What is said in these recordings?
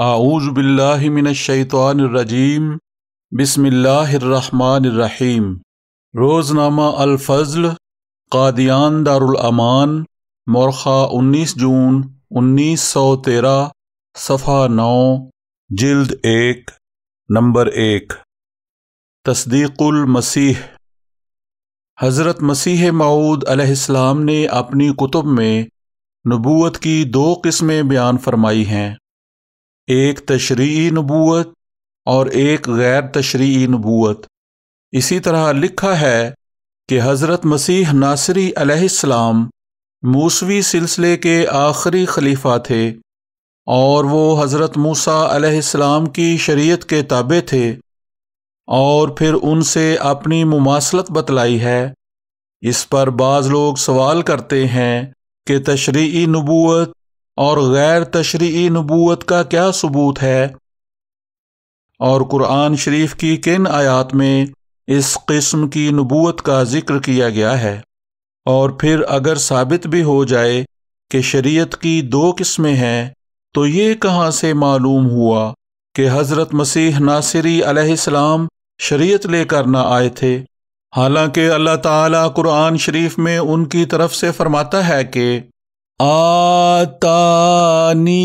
आऊज़बिल्लिमिनशैतरजीम बसमिल्लाम रोज़नामा अलफ़ज़ल कादियान दारुलअमान मौरख़ा उन्नीस जून उन्नीस सौ तेरह सफ़ा नौ जल्द एक नंबर एक तस्दीकुल मसीह हज़रत मसीह मऊद अलैहिस्सलाम ने अपनी कुतुब में नबूत की दो किस्में बयान फरमाई हैं एक तशरी नबूत और एक गैर तशरी नबूत इसी तरह लिखा है कि हज़रत मसीह नासरी अलैहिस्सलाम मूसवी सिलसिले के आखिरी खलीफा थे और वो हज़रत मूसा अलैहिस्सलाम की शरीयत के ताबे थे और फिर उनसे अपनी मुमासलत बतलाई है इस पर बाज़ लोग सवाल करते हैं कि तशरी नबूत और गैर तशरी नबूत का क्या सबूत है और कुरान शरीफ की किन आयात में इस किस्म की नबूत का जिक्र किया गया है और फिर अगर साबित भी हो जाए कि शरीयत की दो किस्में हैं तो ये कहाँ से मालूम हुआ कि हज़रत मसीह नासिरी अलैहिस्सलाम शरीयत लेकर ना आए थे हालांकि अल्लाह ताला कुरान शरीफ में उनकी तरफ से फरमाता है कि آتاني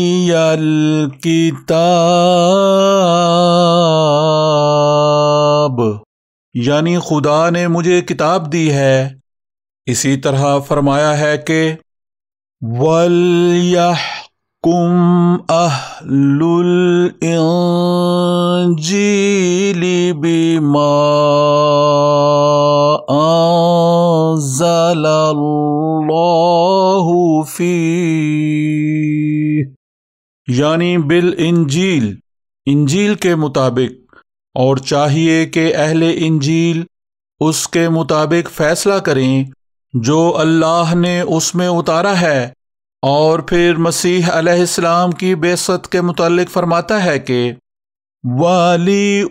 किताब यानी खुदा ने मुझे किताब दी है इसी तरह फरमाया है कि वल कुम अहलुल इंजीली बिमा अल्लाह फी यानी बिल इंजील इंजील के मुताबिक और चाहिए कि अहले इंजील उसके मुताबिक फ़ैसला करें जो अल्लाह ने उसमें उतारा है और फिर मसीह अलैहिस्सलाम की बेसत के मुतालिक फरमाता है कि ولأحل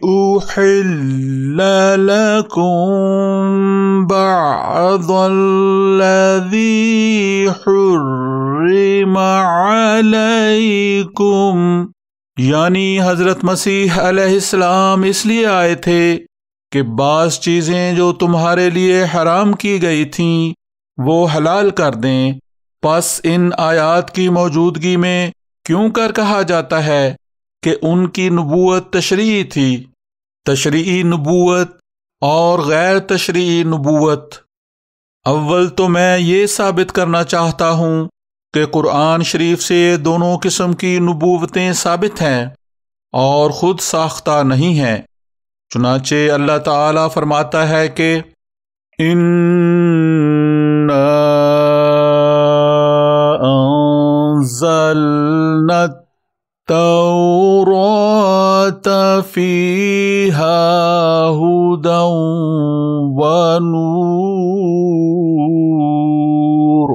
لكم بعض यानी हज़रत मसीह अलैहिस्सलाम इसलिए आए थे कि बास चीज़ें जो तुम्हारे लिए हराम की गई थीं वो हलाल कर दें बस इन आयात की मौजूदगी में क्यों कर कहा जाता है कि उनकी नबूत तशरी थी तशरी नबूत और गैर तशरी नबूत अव्वल तो मैं ये साबित करना चाहता हूँ कि कुरान शरीफ से दोनों किस्म की नबूवतें साबित हैं और ख़ुद साख्ता नहीं हैं चुनाचे अल्लाह ताला फरमाता है कि इन أنزلنا التوراة فيها هدى ونور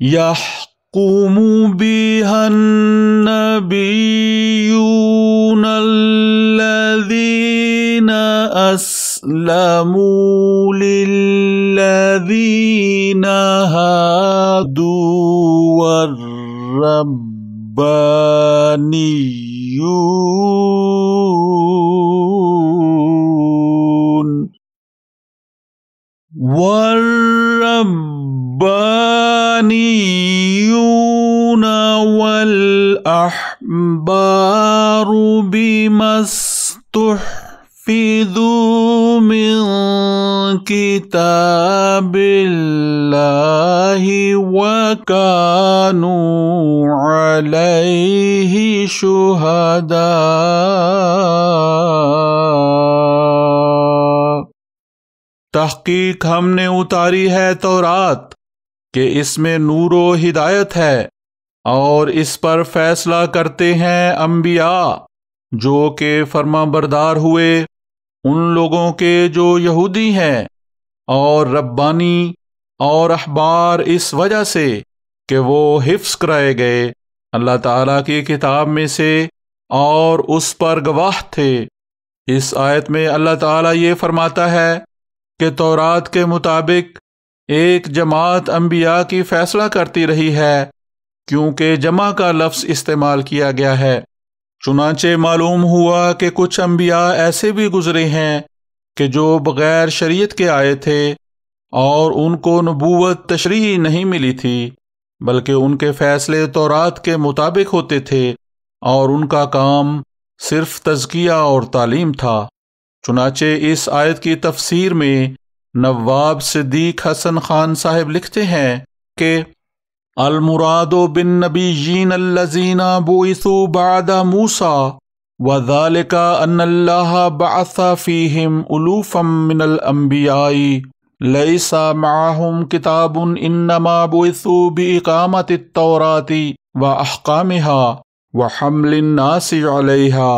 يحكم بها النبيون الذين أسلموا للذين هادوا والرب الربانيون والربانيون والأحبار بما استحفظوا من كتاب الله وكانوا عليه شهداء तहकीक हमने उतारी है तौरात के इसमें नूरो हिदायत है और इस पर फैसला करते हैं अंबिया जो के फर्मा बरदार हुए उन लोगों के जो यहूदी हैं और रब्बानी और अखबार इस वजह से कि वो हिफ्स कराए गए अल्लाह ताला की किताब में से और उस पर गवाह थे इस आयत में अल्लाह ताला ये फरमाता है कि तौरात के मुताबिक एक जमात अम्बिया की फैसला करती रही है क्योंकि जमा का लफ्ज़ इस्तेमाल किया गया है चुनाचे मालूम हुआ कि कुछ अम्बिया ऐसे भी गुजरे हैं कि जो बग़ैर शरीयत के आए थे और उनको नबूवत तशरी नहीं मिली थी बल्कि उनके फ़ैसले रात के मुताबिक होते थे और उनका काम सिर्फ तजकिया और तालीम था चुनाचे इस आयत की तफसीर में नवाब सिद्दीक हसन खान साहब लिखते हैं कि अलमुरादो बिन नबी जीन अल्लजीना बोसो बाद मूसा वजालिका अनल्लाह बाफ़ीम उलूफ़मिनअम्बियाई लईसा माहम किताबुन इन्नमा बोसो बिकामत तौराती व अहकामहा व हमलनासी अलहा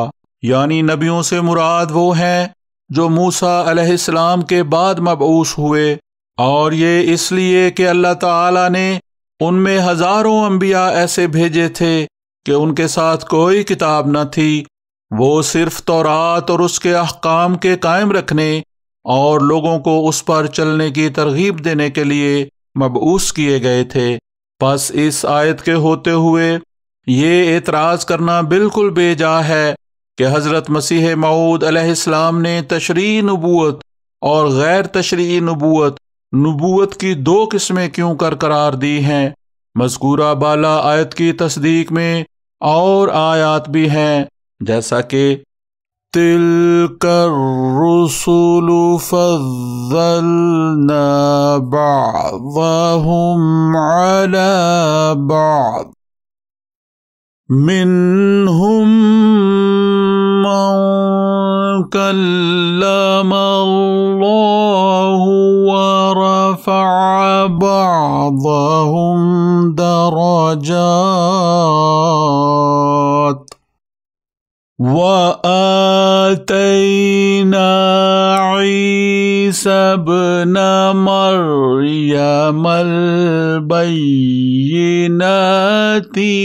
यानी नबियों से मुराद वो हैं जो मूसा अलैहिस्सलाम के बाद मबूस हुए और ये इसलिए कि अल्लाह ताला ने उनमें हजारों अंबिया ऐसे भेजे थे कि उनके साथ कोई किताब न थी वो सिर्फ तौरात और उसके अहकाम के कायम रखने और लोगों को उस पर चलने की तरगीब देने के लिए मबूस किए गए थे बस इस आयत के होते हुए ये एतराज़ करना बिल्कुल बेजा है कि हज़रत मसीह मऊद ने तशरी नबूत और गैर तशरी नबूत नबूत की दो किस्में क्यों कर करार दी हैं मजकूरा बाला आयत की तस्दीक में और आयात भी हैं जैसा कि तिलकर रसूल फजलना बाहुम अला بعضهم درجات واتينا عيسى ابن مريم البينات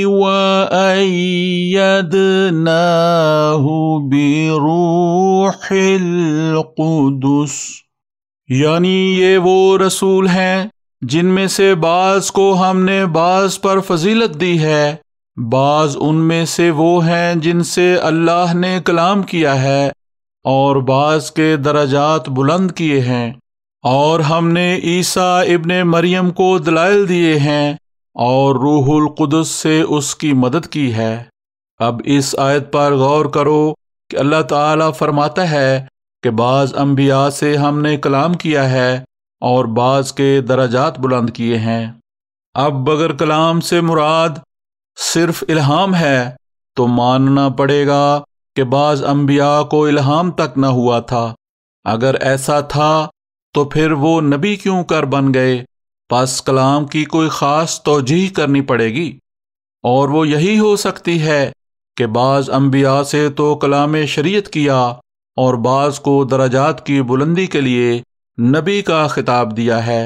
وايدناه بروح القدس یعنی يعني یہ وہ رسول ہیں जिनमें से बाज को हमने बाज पर फजीलत दी है बाज उनमें से वो हैं जिनसे अल्लाह ने कलाम किया है और बाज के दराजात बुलंद किए हैं और हमने ईसा इबन मरियम को दलाइल दिए हैं और रूहुल कुदस से उसकी मदद की है अब इस आयत पर गौर करो कि अल्लाह ताला फरमाता है कि बाज़ अम्बिया से हमने कलाम किया है और बाज के दराजात बुलंद किए हैं अब बगर कलाम से मुराद सिर्फ इल्हाम है तो मानना पड़ेगा कि बाज अम्बिया को इल्हाम तक न हुआ था अगर ऐसा था तो फिर वो नबी क्यों कर बन गए पास कलाम की कोई ख़ास तोजीह करनी पड़ेगी और वो यही हो सकती है कि बाज़ अम्बिया से तो कलाम शरीयत किया और बाज़ को दराजात की बुलंदी के लिए नबी का खिताब दिया है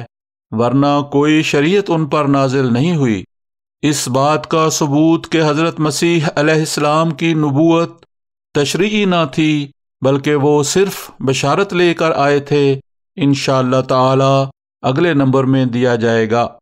वरना कोई शरीयत उन पर नाजिल नहीं हुई इस बात का सबूत के हज़रत मसीह अलैहिस्सलाम की नबूत तशरी ना थी बल्कि वो सिर्फ बशारत लेकर आए थे इन ताला अगले नंबर में दिया जाएगा